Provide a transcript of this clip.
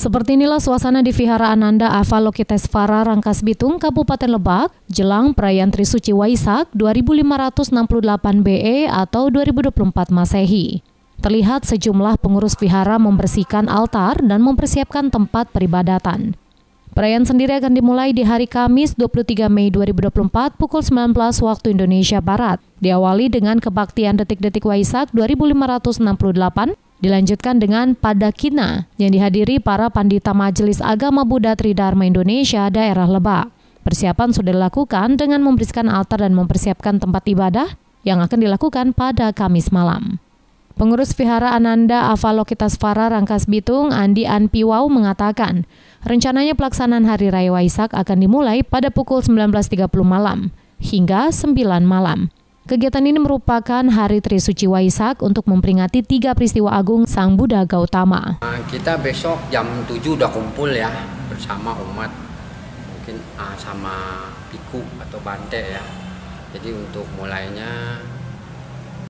Seperti inilah suasana di Vihara Ananda Avalokitesvara Rangkas Bitung, Kabupaten Lebak, jelang perayaan Trisuci Waisak 2568 BE atau 2024 Masehi. Terlihat sejumlah pengurus vihara membersihkan altar dan mempersiapkan tempat peribadatan. Perayaan sendiri akan dimulai di hari Kamis 23 Mei 2024 pukul 19 waktu Indonesia Barat. Diawali dengan kebaktian detik-detik Waisak 2568 Dilanjutkan dengan Padakina yang dihadiri para pandita Majelis Agama Buddha Tridharma Indonesia daerah Lebak. Persiapan sudah dilakukan dengan membersihkan altar dan mempersiapkan tempat ibadah yang akan dilakukan pada Kamis malam. Pengurus Vihara Ananda Avalokitasvara Rangkas Bitung, Andi Anpiwau mengatakan, rencananya pelaksanaan Hari Raya Waisak akan dimulai pada pukul 19.30 malam hingga 9 malam. Kegiatan ini merupakan Hari Trisuci Waisak untuk memperingati tiga peristiwa agung Sang Buddha Gautama. Nah, kita besok jam 7 udah kumpul ya bersama umat mungkin ah, sama piku atau bante ya. Jadi untuk mulainya